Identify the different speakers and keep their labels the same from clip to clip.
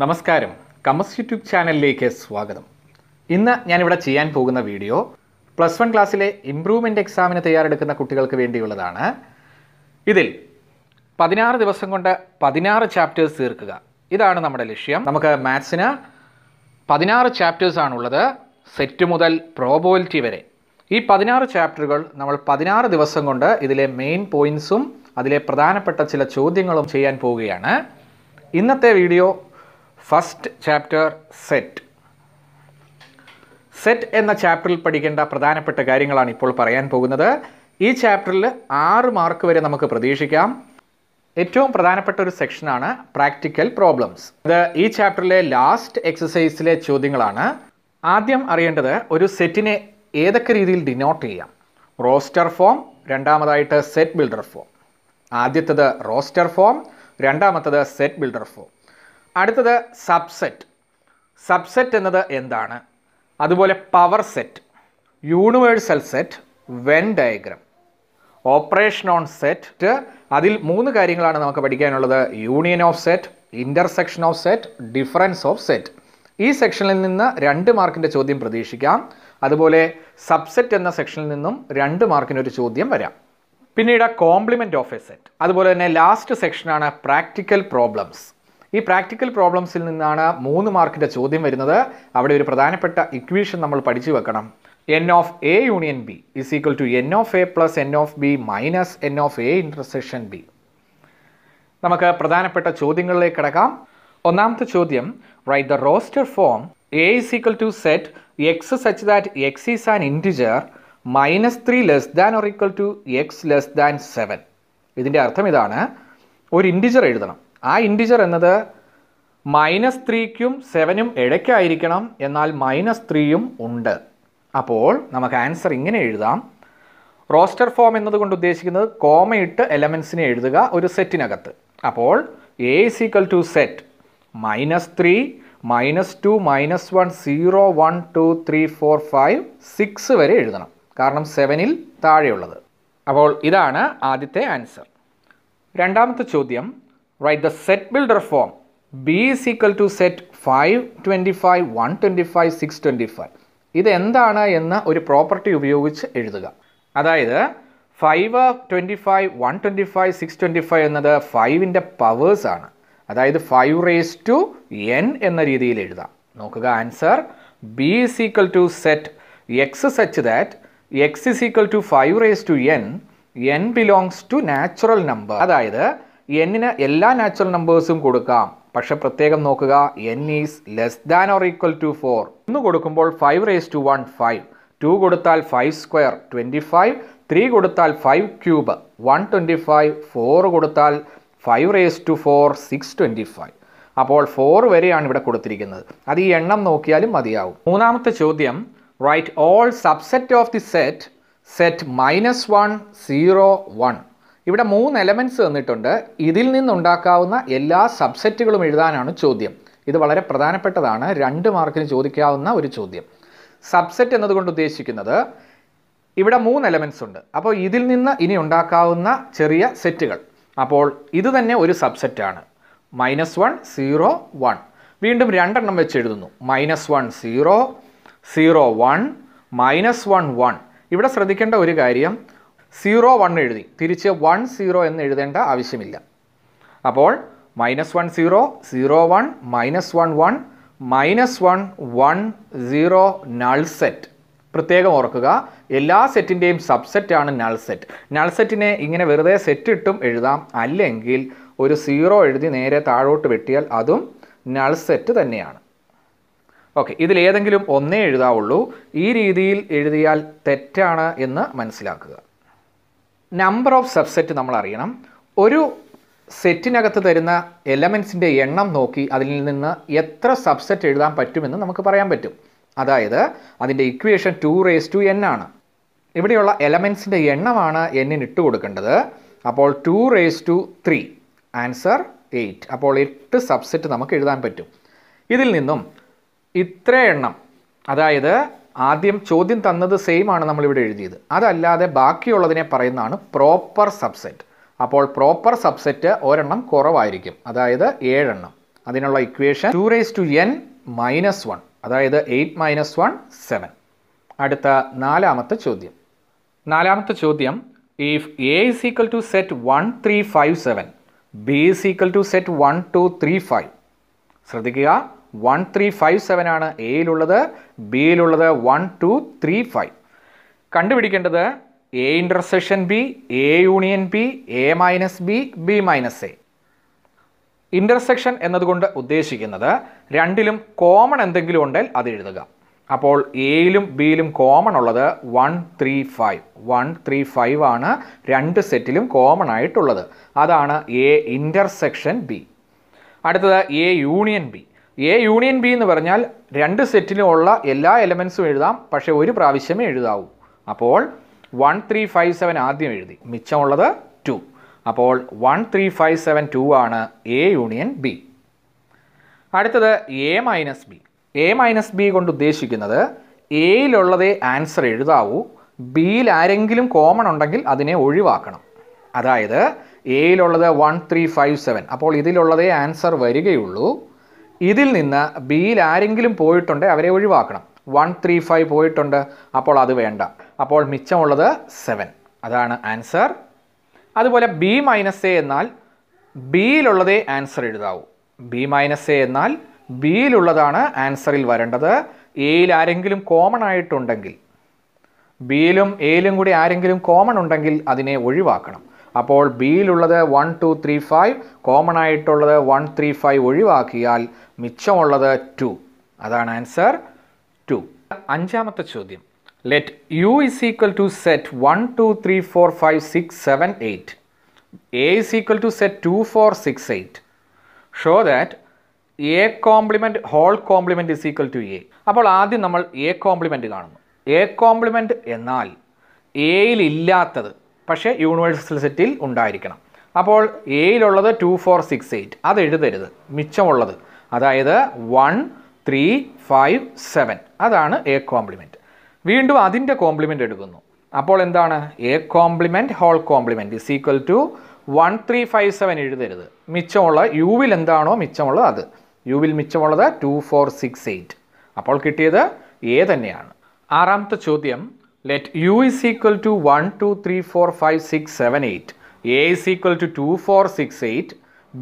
Speaker 1: നമസ്കാരം കമസ് യൂട്യൂബ് ചാനലിലേക്ക് സ്വാഗതം ഇന്ന് ഞാനിവിടെ ചെയ്യാൻ പോകുന്ന വീഡിയോ പ്ലസ് വൺ ക്ലാസ്സിലെ ഇംപ്രൂവ്മെൻ്റ് എക്സാമിന് തയ്യാറെടുക്കുന്ന കുട്ടികൾക്ക് വേണ്ടിയുള്ളതാണ് ഇതിൽ പതിനാറ് ദിവസം കൊണ്ട് പതിനാറ് ചാപ്റ്റേഴ്സ് തീർക്കുക ഇതാണ് നമ്മുടെ ലക്ഷ്യം നമുക്ക് മാത്സിന് പതിനാറ് ചാപ്റ്റേഴ്സ് ആണുള്ളത് സെറ്റ് മുതൽ പ്രോബോലിറ്റി വരെ ഈ പതിനാറ് ചാപ്റ്ററുകൾ നമ്മൾ പതിനാറ് ദിവസം കൊണ്ട് ഇതിലെ മെയിൻ പോയിൻസും അതിലെ പ്രധാനപ്പെട്ട ചില ചോദ്യങ്ങളും ചെയ്യാൻ പോവുകയാണ് ഇന്നത്തെ video first chapter set set എന്ന ചാപ്റ്ററിൽ പഠിക്കേണ്ട പ്രധാനപ്പെട്ട കാര്യങ്ങളാണ് ഇപ്പോൾ പറയാൻ പോകുന്നത് ഈ ചാപ്റ്ററിൽ ആറ് മാർക്ക് വരെ നമുക്ക് പ്രതീക്ഷിക്കാം ഏറ്റവും പ്രധാനപ്പെട്ട ഒരു സെക്ഷനാണ് പ്രാക്ടിക്കൽ പ്രോബ്ലംസ് ഇത് ഈ ചാപ്റ്ററിലെ ലാസ്റ്റ് എക്സസൈസിലെ ചോദ്യങ്ങളാണ് ആദ്യം അറിയേണ്ടത് ഒരു സെറ്റിനെ ഏതൊക്കെ രീതിയിൽ ഡിനോട്ട് ചെയ്യാം റോസ്റ്റർ ഫോം രണ്ടാമതായിട്ട് സെറ്റ് ബിൽഡർ ഫോം ആദ്യത്തത് റോസ്റ്റർ ഫോം രണ്ടാമത്തത് സെറ്റ് ബിൽഡർ ഫോം അടുത്തത് സബ്സെറ്റ് സബ്സെറ്റ് എന്നത് എന്താണ് അതുപോലെ power set universal set Venn diagram operation on set അതിൽ മൂന്ന് കാര്യങ്ങളാണ് നമുക്ക് പഠിക്കാനുള്ളത് union of set intersection of set difference of set ഈ സെക്ഷനിൽ നിന്ന് രണ്ട് മാർക്കിൻ്റെ ചോദ്യം പ്രതീക്ഷിക്കാം അതുപോലെ സബ്സെറ്റ് എന്ന സെക്ഷനിൽ നിന്നും രണ്ട് മാർക്കിനൊരു ചോദ്യം വരാം പിന്നീട് കോംപ്ലിമെൻറ്റ് ഓഫ് എ സെറ്റ് അതുപോലെ തന്നെ ലാസ്റ്റ് സെക്ഷനാണ് പ്രാക്ടിക്കൽ പ്രോബ്ലംസ് ഈ പ്രാക്ടിക്കൽ പ്രോബ്ലംസിൽ നിന്നാണ് മൂന്ന് മാർക്കിൻ്റെ ചോദ്യം വരുന്നത് അവിടെ ഒരു പ്രധാനപ്പെട്ട ഇക്വേഷൻ നമ്മൾ പഠിച്ചു വെക്കണം n of A union B is equal to n of A plus n of B minus n of A intersection B നമുക്ക് പ്രധാനപ്പെട്ട ചോദ്യങ്ങളിലേക്ക് കിടക്കാം ഒന്നാമത്തെ ചോദ്യം write the roster form A is equal to set x such that x is an integer minus three less than or equal to x less than seven ഇതിൻ്റെ അർത്ഥം ഇതാണ് ഒരു ഇൻറ്റിജർ എഴുതണം ആ ഇൻറ്റിജർ എന്നത് മൈനസ് ത്രീക്കും സെവനും ഇടയ്ക്കായിരിക്കണം എന്നാൽ മൈനസ് ത്രീയും ഉണ്ട് അപ്പോൾ നമുക്ക് ആൻസർ ഇങ്ങനെ എഴുതാം റോസ്റ്റർ ഫോം എന്നതുകൊണ്ട് ഉദ്ദേശിക്കുന്നത് കോമയിട്ട് എലമെൻസിനെ എഴുതുക ഒരു സെറ്റിനകത്ത് അപ്പോൾ A is equal to set minus three minus two minus one zero one two three four five six വരെ എഴുതണം കാരണം സെവനിൽ താഴെയുള്ളത് അപ്പോൾ ഇതാണ് ആദ്യത്തെ ആൻസർ രണ്ടാമത്തെ ചോദ്യം write the set builder form b is equal to set 525 125 625 ഇത് എന്താണ് എന്ന ഒരു പ്രോപ്പർട്ടി ഉപയോഗിച്ച് എഴുതുക അതായത് five twenty five one twenty five six twenty five എന്നത് ഫൈവിൻ്റെ പവേഴ്സാണ് അതായത് ഫൈവ് റേസ് ടു എൻ എന്ന രീതിയിൽ എഴുതാം നോക്കുക answer B is equal to set x such that x is equal to five raise to n n belongs to natural number അതായത് എന്നിന് എല്ലാ നാച്ചുറൽ നമ്പേഴ്സും കൊടുക്കാം പക്ഷെ പ്രത്യേകം നോക്കുക n is less than or equal to four ഒന്ന് കൊടുക്കുമ്പോൾ five raise to one five two കൊടുത്താൽ five square twenty five three കൊടുത്താൽ five cube one twenty five four കൊടുത്താൽ five raise to four six twenty five അപ്പോൾ four വരെയാണ് ഇവിടെ കൊടുത്തിരിക്കുന്നത് അത് ഈ എണ്ണം നോക്കിയാലും മതിയാവും മൂന്നാമത്തെ ചോദ്യം write all subset of the set set minus one zero one ഇവിടെ മൂന്ന് എലമെൻറ്റ്സ് തന്നിട്ടുണ്ട് ഇതിൽ നിന്നുണ്ടാക്കാവുന്ന എല്ലാ സബ്സെറ്റുകളും എഴുതാനാണ് ചോദ്യം ഇത് വളരെ പ്രധാനപ്പെട്ടതാണ് രണ്ട് മാർക്കിന് ചോദിക്കാവുന്ന ഒരു ചോദ്യം സബ്സെറ്റ് എന്നതുകൊണ്ട് ഉദ്ദേശിക്കുന്നത് ഇവിടെ മൂന്ന് എലമെൻറ്റ്സ് ഉണ്ട് അപ്പോൾ ഇതിൽ നിന്ന് ഇനി ഉണ്ടാക്കാവുന്ന ചെറിയ സെറ്റുകൾ അപ്പോൾ ഇത് തന്നെ ഒരു സബ്സെറ്റാണ് മൈനസ് വൺ സീറോ വൺ വീണ്ടും രണ്ടെണ്ണം വെച്ച് എഴുതുന്നു minus one zero zero one minus one one ഇവിടെ ശ്രദ്ധിക്കേണ്ട ഒരു കാര്യം സീറോ വൺ എഴുതി തിരിച്ച് വൺ സീറോ എന്ന് എഴുതേണ്ട ആവശ്യമില്ല അപ്പോൾ minus one zero zero one minus one one minus one one zero null set പ്രത്യേകം ഓർക്കുക എല്ലാ സെറ്റിൻ്റെയും സബ്സെറ്റാണ് നൾ സെറ്റ് നൾ സെറ്റിനെ ഇങ്ങനെ വെറുതെ സെറ്റ് ഇട്ടും എഴുതാം അല്ലെങ്കിൽ ഒരു സീറോ എഴുതി നേരെ താഴോട്ട് വെട്ടിയാൽ അതും നൾ സെറ്റ് തന്നെയാണ് ഓക്കെ ഇതിലേതെങ്കിലും ഒന്നേ എഴുതാവുള്ളൂ ഈ രീതിയിൽ എഴുതിയാൽ തെറ്റാണ് എന്ന് മനസ്സിലാക്കുക നമ്പർ ഓഫ് സബ്സെറ്റ് നമ്മൾ അറിയണം ഒരു സെറ്റിനകത്ത് തരുന്ന എലമെൻസിൻ്റെ എണ്ണം നോക്കി അതിൽ നിന്ന് എത്ര സബ്സെറ്റ് എഴുതാൻ പറ്റുമെന്ന് നമുക്ക് പറയാൻ പറ്റും അതായത് അതിൻ്റെ equation two raise to n ആണ് ഇവിടെയുള്ള എലമെൻസിൻ്റെ എണ്ണമാണ് എന്നിന് ഇട്ട് കൊടുക്കേണ്ടത് അപ്പോൾ two raise to three answer eight അപ്പോൾ എട്ട് സബ്സെറ്റ് നമുക്ക് എഴുതാൻ പറ്റും ഇതിൽ നിന്നും ഇത്ര എണ്ണം അതായത് ആദ്യം ചോദ്യം തന്നത് സെയിം ആണ് നമ്മളിവിടെ എഴുതിയത് അതല്ലാതെ ബാക്കിയുള്ളതിനെ പറയുന്നതാണ് പ്രോപ്പർ സബ്സെറ്റ് അപ്പോൾ പ്രോപ്പർ സബ്സെറ്റ് ഒരെണ്ണം കുറവായിരിക്കും അതായത് ഏഴെണ്ണം അതിനുള്ള equation two raise to n minus one അതായത് എയ്റ്റ് മൈനസ് വൺ സെവൻ അടുത്ത നാലാമത്തെ ചോദ്യം നാലാമത്തെ ചോദ്യം if A is equal to set one three five seven B is equal to set one two three five ശ്രദ്ധിക്കുക വൺ ത്രീ ഫൈവ് സെവൻ ആണ് എയിലുള്ളത് ബിയിലുള്ളത് വൺ ടു ത്രീ ഫൈവ് കണ്ടുപിടിക്കേണ്ടത് A intersection B A union B A minus B B minus A intersection എന്നതുകൊണ്ട് ഉദ്ദേശിക്കുന്നത് രണ്ടിലും common എന്തെങ്കിലും ഉണ്ടെങ്കിൽ അത് എഴുതുക അപ്പോൾ എയിലും ബിയിലും കോമൺ ഉള്ളത് one three five one three five ആണ് രണ്ട് സെറ്റിലും കോമൺ ആയിട്ടുള്ളത് അതാണ് എ ഇൻ്റർസെക്ഷൻ ബി അടുത്തത് A union B A union B എന്ന് പറഞ്ഞാൽ രണ്ട് സെറ്റിലുമുള്ള എല്ലാ എലമെൻസും എഴുതാം പക്ഷേ ഒരു പ്രാവശ്യമേ എഴുതാവൂ അപ്പോൾ വൺ ത്രീ ഫൈവ് സെവൻ ആദ്യം എഴുതി മിച്ചമുള്ളത് ടു അപ്പോൾ one three five seven two ആണ് എ യൂണിയൻ ബി അടുത്തത് A minus B A minus B കൊണ്ട് ഉദ്ദേശിക്കുന്നത് എയിലുള്ളതേ ആൻസർ എഴുതാവൂ ബിയിൽ ആരെങ്കിലും കോമൺ ഉണ്ടെങ്കിൽ അതിനെ ഒഴിവാക്കണം അതായത് എയിലുള്ളത് വൺ ത്രീ ഫൈവ് സെവൻ അപ്പോൾ ഇതിലുള്ളതേ ആൻസർ വരികയുള്ളൂ ഇതിൽ നിന്ന് ബിയിൽ ആരെങ്കിലും പോയിട്ടുണ്ട് അവരെ ഒഴിവാക്കണം വൺ ത്രീ ഫൈവ് പോയിട്ടുണ്ട് അപ്പോൾ അത് വേണ്ട അപ്പോൾ മിച്ചമുള്ളത് സെവൻ അതാണ് ആൻസർ അതുപോലെ ബി മൈനസ് എ എന്നാൽ ബിയിലുള്ളതേ ആൻസർ എഴുതാവൂ ബി മൈനസ് എ എന്നാൽ ബിയിലുള്ളതാണ് ആൻസറിൽ വരേണ്ടത് എയിൽ ആരെങ്കിലും കോമൺ ആയിട്ടുണ്ടെങ്കിൽ ബിയിലും എയിലും കൂടി ആരെങ്കിലും കോമൺ ഉണ്ടെങ്കിൽ അതിനെ ഒഴിവാക്കണം അപ്പോൾ ബിയിലുള്ളത് one two three five common ആയിട്ടുള്ളത് വൺ ത്രീ ഫൈവ് ഒഴിവാക്കിയാൽ മിച്ചമുള്ളത് ടു അതാണ് ആൻസർ ടു അഞ്ചാമത്തെ ചോദ്യം let U is equal to set one two three four five six seven eight A is equal to set two four six eight show that A complement whole complement is equal to A അപ്പോൾ ആദ്യം നമ്മൾ A complement കാണുന്നു A complement എന്നാൽ എയിലില്ലാത്തത് പക്ഷേ universal സെറ്റിൽ ഉണ്ടായിരിക്കണം അപ്പോൾ എയിലുള്ളത് ടു ഫോർ സിക്സ് എയ്റ്റ് അത് എഴുതരുത് മിച്ചമുള്ളത് അതായത് വൺ ത്രീ ഫൈവ് സെവൻ അതാണ് എ കോംപ്ലിമെൻറ്റ് വീണ്ടും അതിൻ്റെ കോംപ്ലിമെൻ്റ് എടുക്കുന്നു അപ്പോൾ എന്താണ് A complement whole complement is equal to one three five seven എഴുതരുത് മിച്ചമുള്ള യുവിൽ എന്താണോ മിച്ചമുള്ളത് അത് യുവിൽ മിച്ചമുള്ളത് ടു ഫോർ സിക്സ് എയ്റ്റ് അപ്പോൾ കിട്ടിയത് എ തന്നെയാണ് ആറാമത്തെ ചോദ്യം let U is equal to one two three four five six seven eight A is equal to two four six eight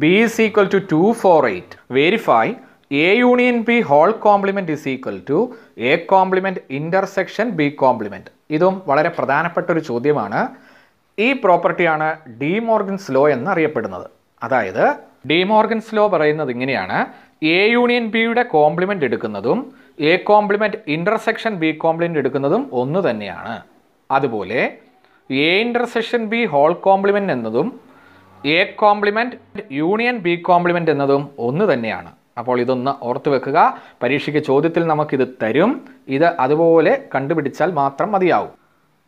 Speaker 1: B is equal to two four eight verify A union B whole complement is equal to A complement intersection B complement ഇതും വളരെ പ്രധാനപ്പെട്ട ഒരു ചോദ്യമാണ് ഈ പ്രോപ്പർട്ടിയാണ് D Morgan's law എന്നറിയപ്പെടുന്നത് അതായത് D Morgan's law പറയുന്നത് ഇങ്ങനെയാണ് എ യൂണിയൻ ബിയുടെ കോംപ്ലിമെൻ്റ് എടുക്കുന്നതും A complement intersection B complement എടുക്കുന്നതും ഒന്ന് തന്നെയാണ് അതുപോലെ A intersection B whole complement എന്നതും A complement union B complement എന്നതും ഒന്ന് തന്നെയാണ് അപ്പോൾ ഇതൊന്ന് ഓർത്തു വെക്കുക പരീക്ഷയ്ക്ക് ചോദ്യത്തിൽ നമുക്കിത് തരും ഇത് അതുപോലെ കണ്ടുപിടിച്ചാൽ മാത്രം മതിയാവും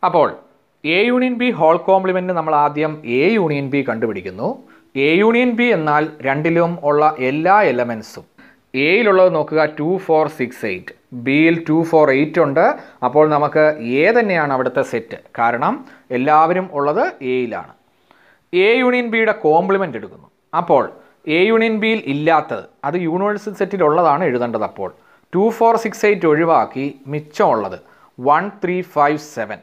Speaker 1: അപ്പോൾ A union B whole complement നമ്മൾ ആദ്യം എ യൂണിയൻ ബി കണ്ടുപിടിക്കുന്നു എ യൂണിയൻ ബി എന്നാൽ രണ്ടിലും ഉള്ള എല്ലാ എലമെൻസും എയിലുള്ളത് നോക്കുക ടു ഫോർ സിക്സ് എയ്റ്റ് ബിയിൽ ടു ഫോർ എയ്റ്റ് ഉണ്ട് അപ്പോൾ നമുക്ക് എ തന്നെയാണ് അവിടുത്തെ സെറ്റ് കാരണം എല്ലാവരും ഉള്ളത് എയിലാണ് എ യൂണിയൻ ബിയുടെ കോംപ്ലിമെൻ്റ് എടുക്കുന്നു അപ്പോൾ എ യൂണിയൻ ബിയിൽ ഇല്ലാത്തത് അത് യൂണിവേഴ്സൽ ഉള്ളതാണ് എഴുതേണ്ടത് അപ്പോൾ ടു ഫോർ സിക്സ് എയ്റ്റ് ഒഴിവാക്കി മിച്ചമുള്ളത് വൺ ത്രീ ഫൈവ് സെവൻ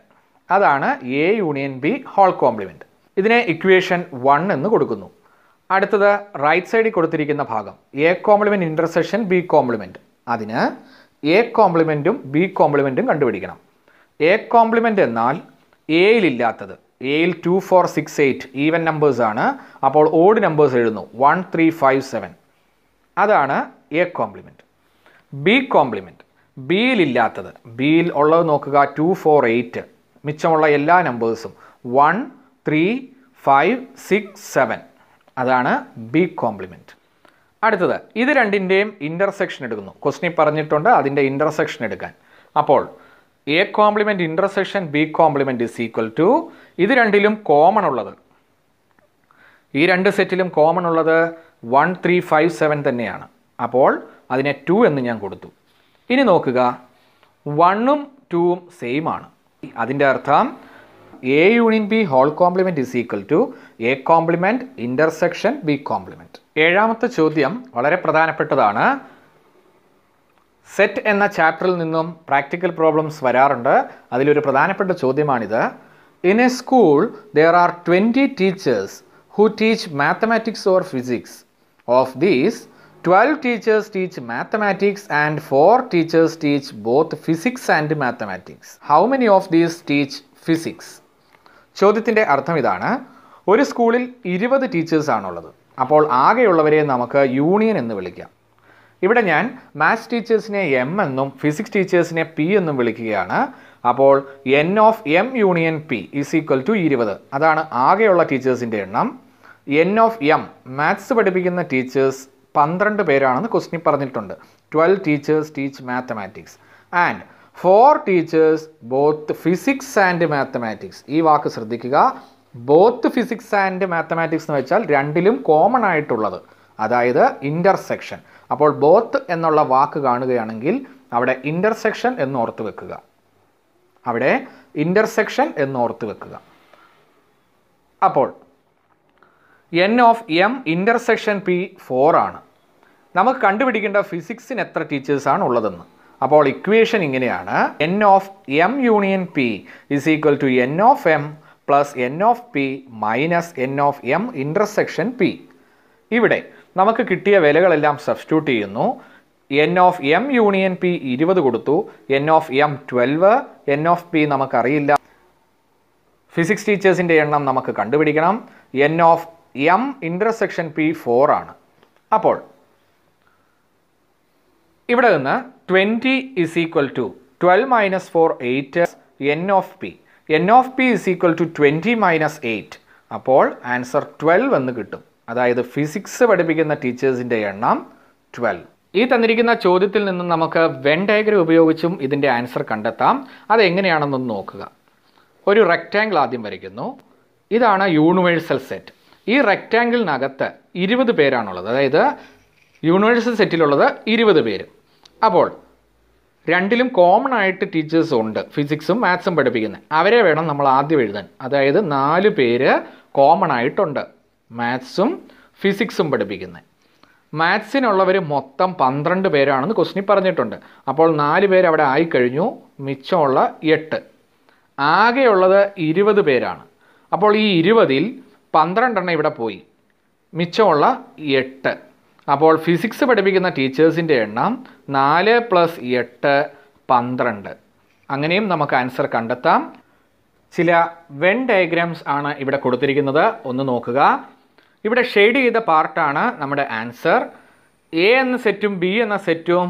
Speaker 1: അതാണ് A union B whole complement ഇതിനെ ഇക്വേഷൻ വൺ എന്ന് കൊടുക്കുന്നു അടുത്തത് റൈറ്റ് സൈഡിൽ കൊടുത്തിരിക്കുന്ന ഭാഗം A complement intersection B complement അതിന് എ കോംപ്ലിമെൻറ്റും ബി കോംപ്ലിമെൻറ്റും കണ്ടുപിടിക്കണം എ കോംപ്ലിമെൻ്റ് എന്നാൽ എയിലില്ലാത്തത് എയിൽ two four six eight even നമ്പേഴ്സാണ് അപ്പോൾ ഓഡ് നമ്പേഴ്സ് എഴുതുന്നു വൺ ത്രീ ഫൈവ് സെവൻ അതാണ് എ കോംപ്ലിമെൻറ്റ് ബി കോംപ്ലിമെൻറ്റ് ബിയിലില്ലാത്തത് ബിയിൽ ഉള്ളത് നോക്കുക ടു ഫോർ എയ്റ്റ് മിച്ചമുള്ള എല്ലാ നമ്പേഴ്സും one three five six seven അതാണ് ബി കോംപ്ലിമെൻറ്റ് അടുത്തത് ഇത് രണ്ടിൻ്റെയും ഇൻ്റർസെക്ഷൻ എടുക്കുന്നു ക്വസ്റ്റിനി പറഞ്ഞിട്ടുണ്ട് അതിൻ്റെ ഇൻ്റർസെക്ഷൻ എടുക്കാൻ അപ്പോൾ A complement intersection B complement is equal to ഇത് രണ്ടിലും കോമൺ ഉള്ളത് ഈ രണ്ട് സെറ്റിലും കോമൺ ഉള്ളത് വൺ ത്രീ ഫൈവ് സെവൻ തന്നെയാണ് അപ്പോൾ അതിനെ ടു എന്ന് ഞാൻ കൊടുത്തു ഇനി നോക്കുക വണ്ണും ടുവും സെയിം ആണ് അതിൻ്റെ അർത്ഥം A union B whole complement is equal to A complement intersection B complement ഏഴാമത്തെ ചോദ്യം വളരെ പ്രധാനപ്പെട്ടതാണ് സെറ്റ് എന്ന ചാപ്റ്ററിൽ നിന്നും പ്രാക്ടിക്കൽ പ്രോബ്ലംസ് വരാറുണ്ട് അതിലൊരു പ്രധാനപ്പെട്ട ചോദ്യമാണിത് in a school there are twenty teachers who teach mathematics or physics of these twelve teachers teach mathematics and four teachers teach both physics and mathematics how many of these teach physics ചോദ്യത്തിൻ്റെ അർത്ഥം ഇതാണ് ഒരു സ്കൂളിൽ ഇരുപത് ടീച്ചേഴ്സാണുള്ളത് അപ്പോൾ ആകെയുള്ളവരെ നമുക്ക് union എന്ന് വിളിക്കാം ഇവിടെ ഞാൻ മാത്സ് ടീച്ചേഴ്സിനെ എം എന്നും ഫിസിക്സ് ടീച്ചേഴ്സിനെ പി എന്നും വിളിക്കുകയാണ് അപ്പോൾ n of M union P is equal to ഇരുപത് അതാണ് ആകെയുള്ള ടീച്ചേഴ്സിൻ്റെ എണ്ണം എൻ ഓഫ് എം മാത്സ് പഠിപ്പിക്കുന്ന ടീച്ചേഴ്സ് പന്ത്രണ്ട് പേരാണെന്ന് ക്വസ്റ്റിനി പറഞ്ഞിട്ടുണ്ട് twelve teachers teach mathematics and four teachers both physics and mathematics ഈ വാക്ക് ശ്രദ്ധിക്കുക ബോത്ത് ഫിസിക്സ് ആൻഡ് മാത്തമാറ്റിക്സ് എന്ന് വെച്ചാൽ രണ്ടിലും കോമൺ ആയിട്ടുള്ളത് അതായത് ഇൻ്റർസെക്ഷൻ അപ്പോൾ ബോത്ത് എന്നുള്ള വാക്ക് കാണുകയാണെങ്കിൽ അവിടെ ഇൻ്റർസെക്ഷൻ എന്ന് ഓർത്ത് വെക്കുക അവിടെ ഇൻ്റർസെക്ഷൻ എന്ന് ഓർത്ത് വെക്കുക അപ്പോൾ n of M intersection P four ആണ് നമുക്ക് കണ്ടുപിടിക്കേണ്ട ഫിസിക്സിന് എത്ര ടീച്ചേഴ്സാണ് ഉള്ളതെന്ന് അപ്പോൾ ഇക്വേഷൻ ഇങ്ങനെയാണ് n of M union P is equal to n of M plus n of P minus n of M intersection P ഇവിടെ നമുക്ക് കിട്ടിയ വിലകളെല്ലാം സബ്സ്റ്റിറ്റ്യൂട്ട് ചെയ്യുന്നു n of M union P ഇരുപത് കൊടുത്തു n of M twelve n of P നമുക്കറിയില്ല physics ടീച്ചേഴ്സിൻ്റെ എണ്ണം നമുക്ക് കണ്ടുപിടിക്കണം n of M intersection P ഫോറാണ് ആണ് അപ്പോൾ ഇവിടെ നിന്ന് twenty is equal to twelve minus four eight N of P n of P is equal to twenty minus eight അപ്പോൾ ആൻസർ ട്വൽവ് എന്ന് കിട്ടും അതായത് ഫിസിക്സ് പഠിപ്പിക്കുന്ന ടീച്ചേഴ്സിൻ്റെ എണ്ണം ട്വൽവ് ഈ തന്നിരിക്കുന്ന ചോദ്യത്തിൽ നിന്നും നമുക്ക് വെൻ ഡയഗ്രം ഉപയോഗിച്ചും ഇതിൻ്റെ ആൻസർ കണ്ടെത്താം അതെങ്ങനെയാണെന്നൊന്ന് നോക്കുക ഒരു റെക്റ്റാങ്കിൾ ആദ്യം വരയ്ക്കുന്നു ഇതാണ് യൂണിവേഴ്സൽ സെറ്റ് ഈ റെക്റ്റാങ്കിളിനകത്ത് ഇരുപത് പേരാണുള്ളത് അതായത് യൂണിവേഴ്സൽ സെറ്റിലുള്ളത് ഇരുപത് പേര് അപ്പോൾ രണ്ടിലും കോമൺ ആയിട്ട് ടീച്ചേഴ്സ് ഉണ്ട് ഫിസിക്സും മാത്സും പഠിപ്പിക്കുന്നത് അവരെ വേണം നമ്മൾ ആദ്യം എഴുതാൻ അതായത് നാല് പേര് കോമൺ ആയിട്ടുണ്ട് മാത്സും ഫിസിക്സും പഠിപ്പിക്കുന്നത് മാത്സിനുള്ളവർ മൊത്തം പന്ത്രണ്ട് പേരാണെന്ന് ക്വസ്റ്റിനി പറഞ്ഞിട്ടുണ്ട് അപ്പോൾ നാല് പേര് അവിടെ ആയിക്കഴിഞ്ഞു മിച്ചമുള്ള എട്ട് ആകെയുള്ളത് ഇരുപത് പേരാണ് അപ്പോൾ ഈ ഇരുപതിൽ പന്ത്രണ്ടെണ്ണം ഇവിടെ പോയി മിച്ചമുള്ള എട്ട് അപ്പോൾ ഫിസിക്സ് പഠിപ്പിക്കുന്ന ടീച്ചേഴ്സിൻ്റെ എണ്ണം നാല് പ്ലസ് എട്ട് പന്ത്രണ്ട് അങ്ങനെയും നമുക്ക് ആൻസർ കണ്ടെത്താം ചില വെൻ ഡയഗ്രാംസ് ആണ് ഇവിടെ കൊടുത്തിരിക്കുന്നത് ഒന്ന് നോക്കുക ഇവിടെ ഷെയ്ഡ് ചെയ്ത പാർട്ടാണ് നമ്മുടെ ആൻസർ എ എന്ന സെറ്റും ബി എന്ന സെറ്റും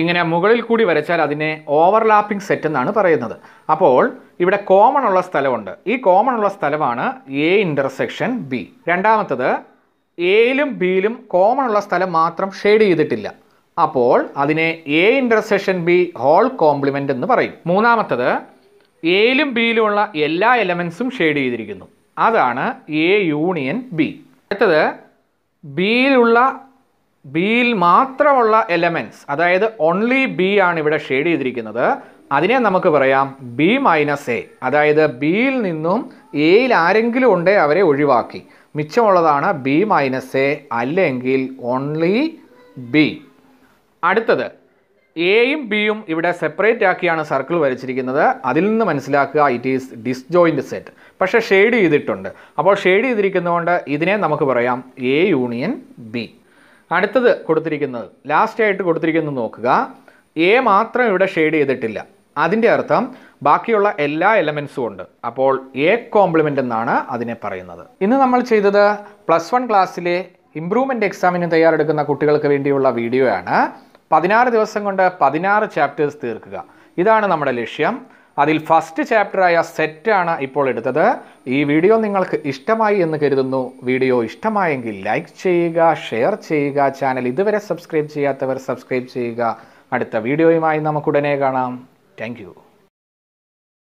Speaker 1: ഇങ്ങനെ മുകളിൽ കൂടി വരച്ചാൽ അതിനെ ഓവർലാപ്പിംഗ് സെറ്റ് എന്നാണ് പറയുന്നത് അപ്പോൾ ഇവിടെ കോമൺ ഉള്ള സ്ഥലമുണ്ട് ഈ കോമൺ ഉള്ള സ്ഥലമാണ് എ ഇൻ്റർസെക്ഷൻ ബി രണ്ടാമത്തത് എയിലും ബിയിലും കോമൺ ഉള്ള സ്ഥലം മാത്രം ഷെയ്ഡ് ചെയ്തിട്ടില്ല അപ്പോൾ അതിനെ A intersection B whole complement എന്ന് പറയും മൂന്നാമത്തത് എയിലും ബിയിലുമുള്ള എല്ലാ എലമെൻസും ഷെയ്ഡ് ചെയ്തിരിക്കുന്നു അതാണ് എ യൂണിയൻ ബി അടുത്തത് ബിയിലുള്ള ബിയിൽ മാത്രമുള്ള എലമെൻസ് അതായത് ഓൺലി ബി ആണ് ഇവിടെ ഷെയ്ഡ് ചെയ്തിരിക്കുന്നത് അതിനെ നമുക്ക് പറയാം ബി മൈനസ് എ അതായത് ബിയിൽ നിന്നും എയിൽ ആരെങ്കിലും ഉണ്ടേ അവരെ ഒഴിവാക്കി മിച്ചമുള്ളതാണ് ബി മൈനസ് എ അല്ലെങ്കിൽ ഓൺലി ബി അടുത്തത് എയും ബിയും ഇവിടെ സെപ്പറേറ്റ് ആക്കിയാണ് സർക്കിൾ വരച്ചിരിക്കുന്നത് അതിൽ നിന്ന് മനസ്സിലാക്കുക ഇറ്റ് ഈസ് ഡിസ്ജോയിൻ്റ് സെറ്റ് പക്ഷേ ഷെയ്ഡ് ചെയ്തിട്ടുണ്ട് അപ്പോൾ ഷെയ്ഡ് ചെയ്തിരിക്കുന്നതുകൊണ്ട് ഇതിനെ നമുക്ക് പറയാം എ യൂണിയൻ ബി അടുത്തത് കൊടുത്തിരിക്കുന്നത് ലാസ്റ്റ് ആയിട്ട് കൊടുത്തിരിക്കുന്നത് നോക്കുക എ മാത്രം ഇവിടെ ഷെയ്ഡ് ചെയ്തിട്ടില്ല അതിൻ്റെ അർത്ഥം ബാക്കിയുള്ള എല്ലാ എലമെൻസും ഉണ്ട് അപ്പോൾ എ കോംപ്ലിമെൻ്റ് എന്നാണ് അതിനെ പറയുന്നത് ഇന്ന് നമ്മൾ ചെയ്തത് പ്ലസ് വൺ ക്ലാസ്സിലെ ഇംപ്രൂവ്മെൻ്റ് എക്സാമിന് തയ്യാറെടുക്കുന്ന കുട്ടികൾക്ക് വേണ്ടിയുള്ള വീഡിയോ ആണ് പതിനാറ് ദിവസം കൊണ്ട് പതിനാറ് ചാപ്റ്റേഴ്സ് തീർക്കുക ഇതാണ് നമ്മുടെ ലക്ഷ്യം അതിൽ ഫസ്റ്റ് ചാപ്റ്ററായ സെറ്റാണ് ഇപ്പോൾ എടുത്തത് ഈ വീഡിയോ നിങ്ങൾക്ക് ഇഷ്ടമായി എന്ന് കരുതുന്നു വീഡിയോ ഇഷ്ടമായെങ്കിൽ ലൈക്ക് ചെയ്യുക ഷെയർ ചെയ്യുക ചാനൽ ഇതുവരെ സബ്സ്ക്രൈബ് ചെയ്യാത്തവർ സബ്സ്ക്രൈബ് ചെയ്യുക അടുത്ത വീഡിയോയുമായി നമുക്കുടനെ കാണാം താങ്ക്